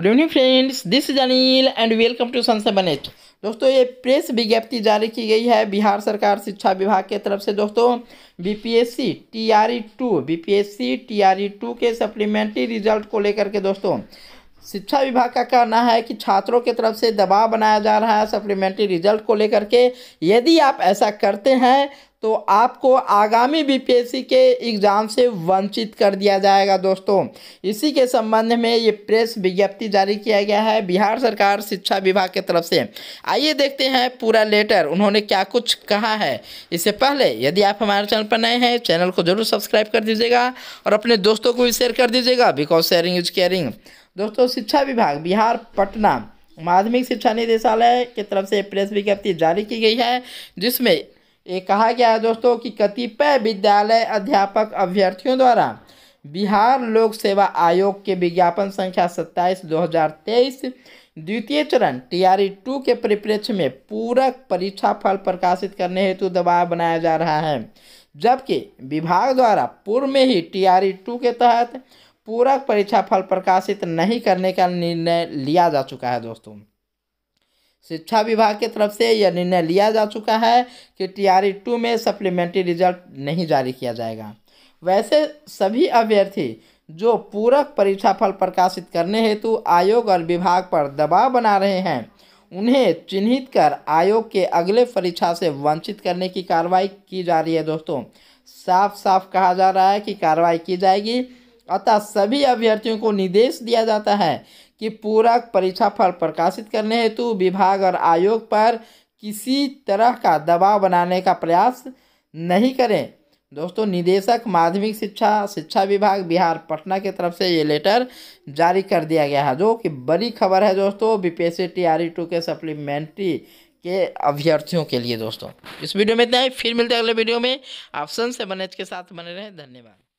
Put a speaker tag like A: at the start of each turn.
A: good evening friends this is Anil and welcome to sun seven eight दोस्तों ये press विज्ञप्ति जारी की गई है बिहार सरकार शिक्षा विभाग के तरफ से दोस्तों BPSC TRE two BPSC TRE two के सप्लीमेंट्री रिजल्ट को लेकर के दोस्तों शिक्षा विभाग का कहना है कि छात्रों की तरफ से दबाव बनाया जा रहा है सप्लीमेंट्री रिजल्ट को लेकर के यदि आप ऐसा करते हैं तो आपको आगामी बीपीएससी के एग्ज़ाम से वंचित कर दिया जाएगा दोस्तों इसी के संबंध में ये प्रेस विज्ञप्ति जारी किया गया है बिहार सरकार शिक्षा विभाग के तरफ से आइए देखते हैं पूरा लेटर उन्होंने क्या कुछ कहा है इससे पहले यदि आप हमारे चैनल पर नए हैं चैनल को जरूर सब्सक्राइब कर दीजिएगा और अपने दोस्तों को भी शेयर कर दीजिएगा बिकॉज शेयरिंग इज केयरिंग दोस्तों शिक्षा विभाग बिहार पटना माध्यमिक शिक्षा निदेशालय की तरफ से प्रेस विज्ञप्ति जारी की गई है जिसमें ये कहा गया है दोस्तों कि कतिपय विद्यालय अध्यापक अभ्यर्थियों द्वारा बिहार लोक सेवा आयोग के विज्ञापन संख्या सत्ताईस दो हज़ार तेईस द्वितीय चरण टीआरई टू के परिप्रेक्ष्य में पूरक परीक्षा फल प्रकाशित करने हेतु दबाव बनाया जा रहा है जबकि विभाग द्वारा पूर्व में ही टीआरई टू के तहत पूरक परीक्षा फल प्रकाशित नहीं करने का निर्णय लिया जा चुका है दोस्तों शिक्षा विभाग की तरफ से यह निर्णय लिया जा चुका है कि टीआरई टू में सप्लीमेंट्री रिजल्ट नहीं जारी किया जाएगा वैसे सभी अभ्यर्थी जो पूरक परीक्षा फल प्रकाशित करने हेतु आयोग और विभाग पर दबाव बना रहे हैं उन्हें चिन्हित कर आयोग के अगले परीक्षा से वंचित करने की कार्रवाई की जा रही है दोस्तों साफ साफ कहा जा रहा है कि कार्रवाई की जाएगी अतः सभी अभ्यर्थियों को निर्देश दिया जाता है कि पूरा परीक्षा फल प्रकाशित करने हेतु विभाग और आयोग पर किसी तरह का दबाव बनाने का प्रयास नहीं करें दोस्तों निदेशक माध्यमिक शिक्षा शिक्षा विभाग बिहार पटना की तरफ से ये लेटर जारी कर दिया गया है जो कि बड़ी खबर है दोस्तों बीपीएससी टीआरई टू के सप्लीमेंट्री के अभ्यर्थियों के लिए दोस्तों इस वीडियो में इतना ही फिर मिलते हैं अगले वीडियो में ऑप्शन से बने के साथ बने रहें धन्यवाद